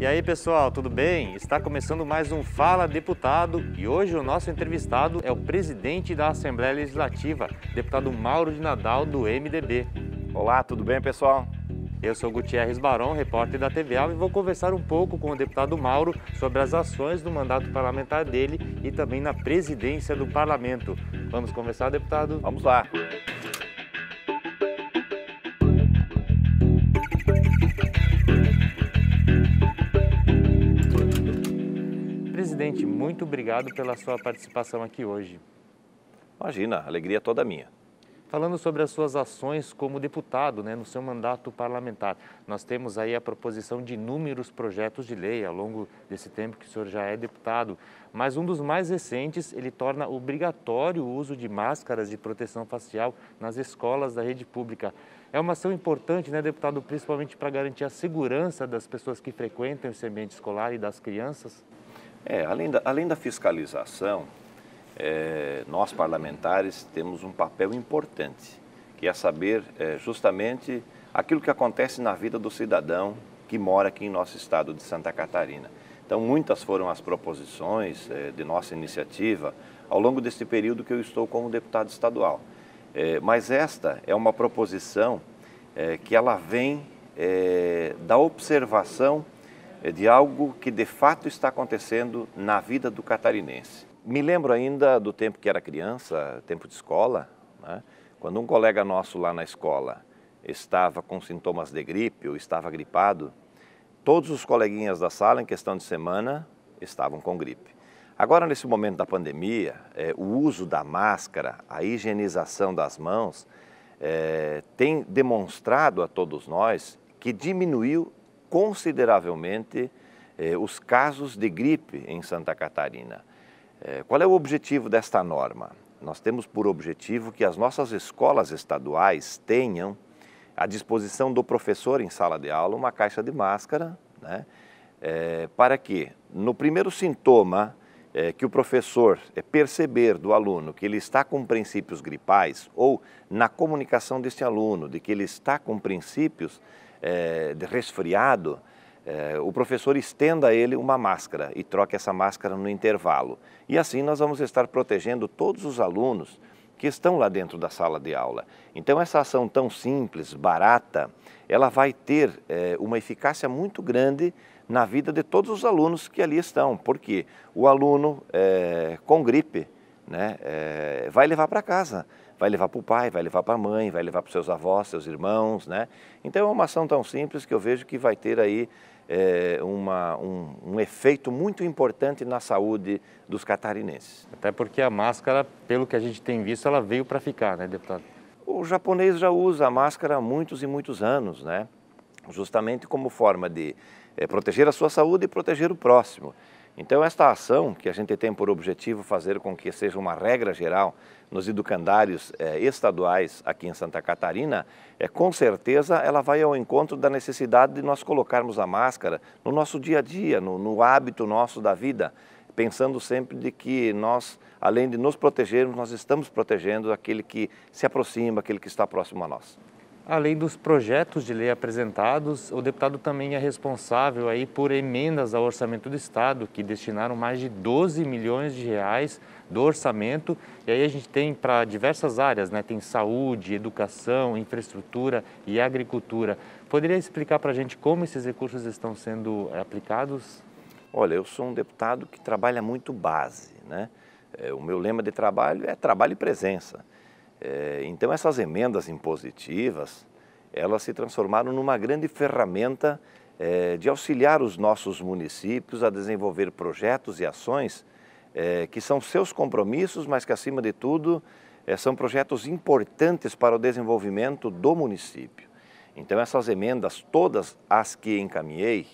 E aí pessoal, tudo bem? Está começando mais um Fala Deputado e hoje o nosso entrevistado é o presidente da Assembleia Legislativa, deputado Mauro de Nadal, do MDB. Olá, tudo bem pessoal? Eu sou Gutierrez Barão, repórter da TV e vou conversar um pouco com o deputado Mauro sobre as ações do mandato parlamentar dele e também na presidência do parlamento. Vamos conversar, deputado? Vamos lá. muito obrigado pela sua participação aqui hoje. Imagina, alegria é toda minha. Falando sobre as suas ações como deputado, né, no seu mandato parlamentar, nós temos aí a proposição de inúmeros projetos de lei ao longo desse tempo que o senhor já é deputado, mas um dos mais recentes, ele torna obrigatório o uso de máscaras de proteção facial nas escolas da rede pública. É uma ação importante, né, deputado, principalmente para garantir a segurança das pessoas que frequentam esse ambiente escolar e das crianças? É, além da, além da fiscalização, é, nós parlamentares temos um papel importante, que é saber é, justamente aquilo que acontece na vida do cidadão que mora aqui em nosso estado de Santa Catarina. Então, muitas foram as proposições é, de nossa iniciativa ao longo deste período que eu estou como deputado estadual. É, mas esta é uma proposição é, que ela vem é, da observação é de algo que de fato está acontecendo na vida do catarinense. Me lembro ainda do tempo que era criança, tempo de escola, né? quando um colega nosso lá na escola estava com sintomas de gripe ou estava gripado, todos os coleguinhas da sala, em questão de semana, estavam com gripe. Agora, nesse momento da pandemia, é, o uso da máscara, a higienização das mãos, é, tem demonstrado a todos nós que diminuiu consideravelmente eh, os casos de gripe em Santa Catarina. Eh, qual é o objetivo desta norma? Nós temos por objetivo que as nossas escolas estaduais tenham à disposição do professor em sala de aula uma caixa de máscara, né, eh, para que no primeiro sintoma eh, que o professor eh, perceber do aluno que ele está com princípios gripais ou na comunicação deste aluno de que ele está com princípios é, de resfriado, é, o professor estenda a ele uma máscara e troque essa máscara no intervalo. E assim nós vamos estar protegendo todos os alunos que estão lá dentro da sala de aula. Então, essa ação tão simples, barata, ela vai ter é, uma eficácia muito grande na vida de todos os alunos que ali estão, porque o aluno é, com gripe né, é, vai levar para casa vai levar para o pai, vai levar para a mãe, vai levar para os seus avós, seus irmãos, né? Então é uma ação tão simples que eu vejo que vai ter aí é, uma, um, um, efeito muito importante na saúde dos catarinenses. Até porque a máscara, pelo que a gente tem visto, ela veio para ficar, né, deputado? O japonês já usa a máscara há muitos e muitos anos, né? Justamente como forma de é, proteger a sua saúde e proteger o próximo. Então, esta ação, que a gente tem por objetivo fazer com que seja uma regra geral nos educandários eh, estaduais aqui em Santa Catarina, eh, com certeza ela vai ao encontro da necessidade de nós colocarmos a máscara no nosso dia a dia, no, no hábito nosso da vida, pensando sempre de que nós, além de nos protegermos, nós estamos protegendo aquele que se aproxima, aquele que está próximo a nós. Além dos projetos de lei apresentados, o deputado também é responsável aí por emendas ao orçamento do Estado, que destinaram mais de 12 milhões de reais do orçamento. E aí a gente tem para diversas áreas, né? Tem saúde, educação, infraestrutura e agricultura. Poderia explicar para a gente como esses recursos estão sendo eh, aplicados? Olha, eu sou um deputado que trabalha muito base, né? Eh, o meu lema de trabalho é trabalho e presença. É, então essas emendas impositivas, elas se transformaram numa grande ferramenta é, de auxiliar os nossos municípios a desenvolver projetos e ações é, que são seus compromissos, mas que acima de tudo são projetos importantes para o desenvolvimento do município. Então essas emendas, todas as que encaminhei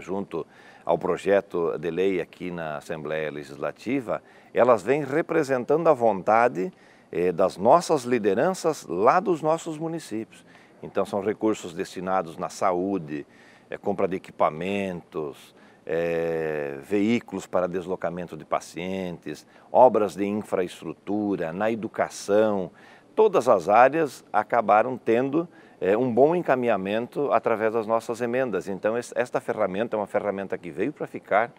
junto ao projeto de lei aqui na Assembleia Legislativa, elas vêm representando a vontade é, das nossas lideranças lá dos nossos municípios. Então, são recursos destinados na saúde, é, compra de equipamentos, é, veículos para deslocamento de pacientes, obras de infraestrutura, na educação. Todas as áreas acabaram tendo um bom encaminhamento através das nossas emendas. Então, esta ferramenta é uma ferramenta que veio para ficar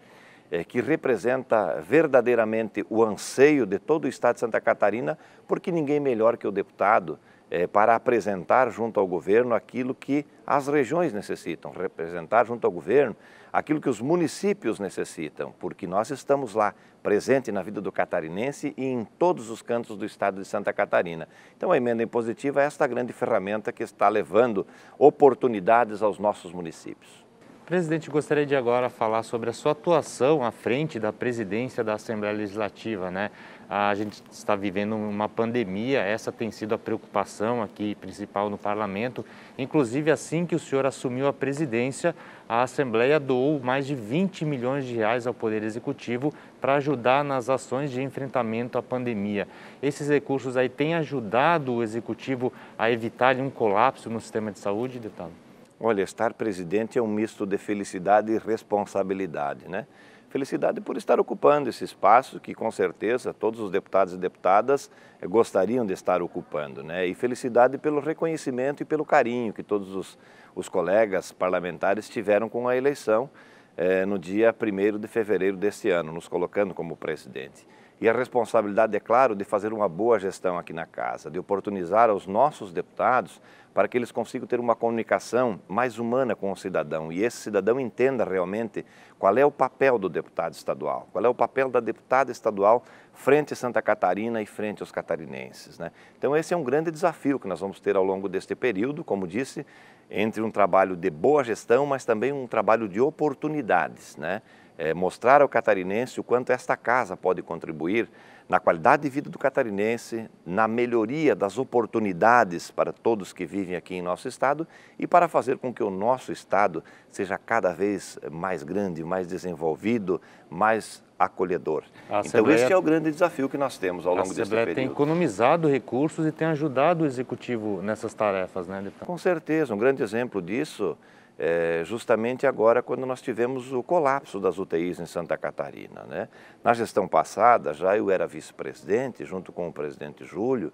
é, que representa verdadeiramente o anseio de todo o Estado de Santa Catarina, porque ninguém melhor que o deputado é, para apresentar junto ao governo aquilo que as regiões necessitam, representar junto ao governo aquilo que os municípios necessitam, porque nós estamos lá, presente na vida do catarinense e em todos os cantos do estado de Santa Catarina. Então, a emenda impositiva é esta grande ferramenta que está levando oportunidades aos nossos municípios. Presidente, gostaria de agora falar sobre a sua atuação à frente da presidência da Assembleia Legislativa. Né? A gente está vivendo uma pandemia, essa tem sido a preocupação aqui principal no parlamento. Inclusive, assim que o senhor assumiu a presidência, a Assembleia doou mais de 20 milhões de reais ao Poder Executivo para ajudar nas ações de enfrentamento à pandemia. Esses recursos aí têm ajudado o Executivo a evitar um colapso no sistema de saúde, deputado? Olha, estar presidente é um misto de felicidade e responsabilidade, né? Felicidade por estar ocupando esse espaço que, com certeza, todos os deputados e deputadas eh, gostariam de estar ocupando, né? E felicidade pelo reconhecimento e pelo carinho que todos os, os colegas parlamentares tiveram com a eleição eh, no dia 1 de fevereiro deste ano, nos colocando como presidente. E a responsabilidade, é claro, de fazer uma boa gestão aqui na casa, de oportunizar aos nossos deputados para que eles consigam ter uma comunicação mais humana com o cidadão e esse cidadão entenda realmente qual é o papel do deputado estadual, qual é o papel da deputada estadual frente a Santa Catarina e frente aos catarinenses. Né? Então esse é um grande desafio que nós vamos ter ao longo deste período, como disse, entre um trabalho de boa gestão, mas também um trabalho de oportunidades, né? é, mostrar ao catarinense o quanto esta casa pode contribuir na qualidade de vida do catarinense, na melhoria das oportunidades para todos que vivem aqui em nosso estado e para fazer com que o nosso estado seja cada vez mais grande, mais desenvolvido, mais acolhedor. então esse é o grande desafio que nós temos ao longo desse período. A Assembleia tem economizado recursos e tem ajudado o executivo nessas tarefas, né, deputado? Com certeza, um grande exemplo disso é, justamente agora quando nós tivemos o colapso das UTIs em Santa Catarina. Né? Na gestão passada, já eu era vice-presidente, junto com o presidente Júlio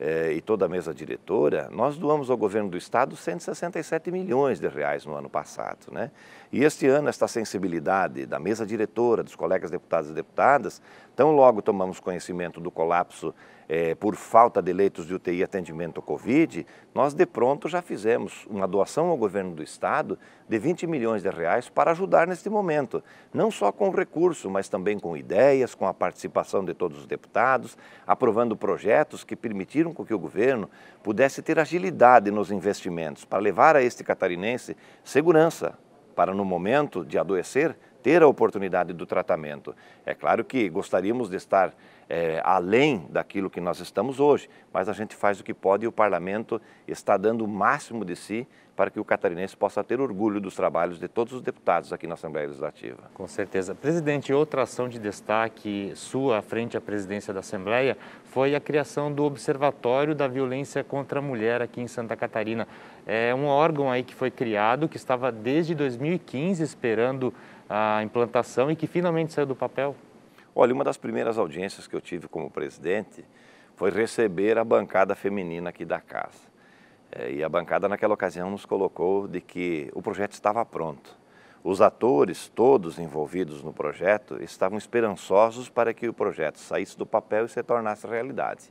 é, e toda a mesa diretora, nós doamos ao governo do estado 167 milhões de reais no ano passado. Né? E este ano, esta sensibilidade da mesa diretora, dos colegas deputados e deputadas, tão logo tomamos conhecimento do colapso é, por falta de leitos de UTI atendimento ao Covid, nós de pronto já fizemos uma doação ao governo do Estado de 20 milhões de reais para ajudar neste momento, não só com recurso, mas também com ideias, com a participação de todos os deputados, aprovando projetos que permitiram que o governo pudesse ter agilidade nos investimentos para levar a este catarinense segurança para no momento de adoecer ter a oportunidade do tratamento. É claro que gostaríamos de estar é, além daquilo que nós estamos hoje, mas a gente faz o que pode e o parlamento está dando o máximo de si para que o catarinense possa ter orgulho dos trabalhos de todos os deputados aqui na Assembleia Legislativa. Com certeza. Presidente, outra ação de destaque sua frente à presidência da Assembleia foi a criação do Observatório da Violência contra a Mulher aqui em Santa Catarina. É um órgão aí que foi criado, que estava desde 2015 esperando a implantação e que finalmente saiu do papel. Olha, uma das primeiras audiências que eu tive como presidente foi receber a bancada feminina aqui da casa. É, e a bancada, naquela ocasião, nos colocou de que o projeto estava pronto. Os atores, todos envolvidos no projeto, estavam esperançosos para que o projeto saísse do papel e se tornasse realidade.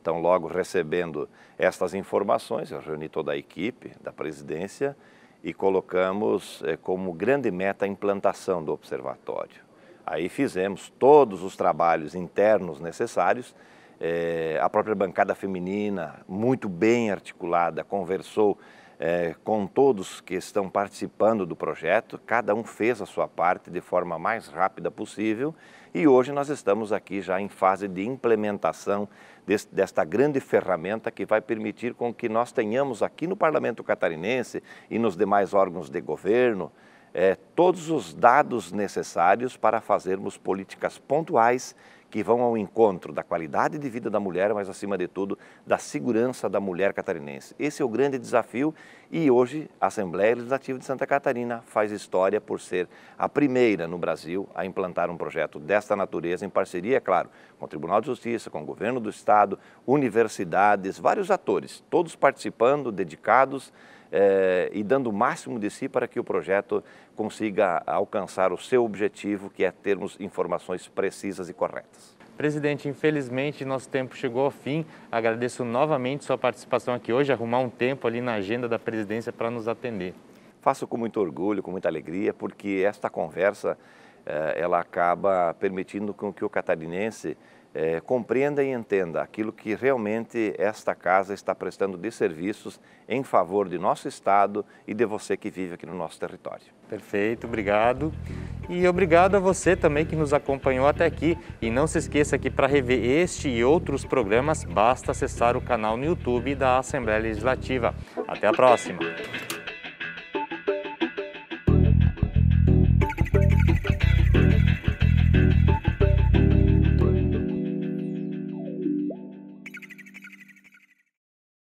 Então, logo recebendo estas informações, eu reuni toda a equipe da presidência e colocamos é, como grande meta a implantação do observatório. Aí fizemos todos os trabalhos internos necessários. É, a própria bancada feminina, muito bem articulada, conversou é, com todos que estão participando do projeto, cada um fez a sua parte de forma mais rápida possível e hoje nós estamos aqui já em fase de implementação desse, desta grande ferramenta que vai permitir com que nós tenhamos aqui no Parlamento Catarinense e nos demais órgãos de governo é, todos os dados necessários para fazermos políticas pontuais que vão ao encontro da qualidade de vida da mulher, mas acima de tudo da segurança da mulher catarinense. Esse é o grande desafio e hoje a Assembleia Legislativa de Santa Catarina faz história por ser a primeira no Brasil a implantar um projeto desta natureza em parceria, é claro, com o Tribunal de Justiça, com o Governo do Estado, universidades, vários atores, todos participando, dedicados eh, e dando o máximo de si para que o projeto consiga alcançar o seu objetivo, que é termos informações precisas e corretas. Presidente, infelizmente nosso tempo chegou ao fim. Agradeço novamente sua participação aqui hoje, arrumar um tempo ali na agenda da presidência para nos atender. Faço com muito orgulho, com muita alegria, porque esta conversa eh, ela acaba permitindo com que o catarinense é, compreenda e entenda aquilo que realmente esta casa está prestando de serviços em favor de nosso Estado e de você que vive aqui no nosso território. Perfeito, obrigado. E obrigado a você também que nos acompanhou até aqui. E não se esqueça que para rever este e outros programas, basta acessar o canal no YouTube da Assembleia Legislativa. Até a próxima!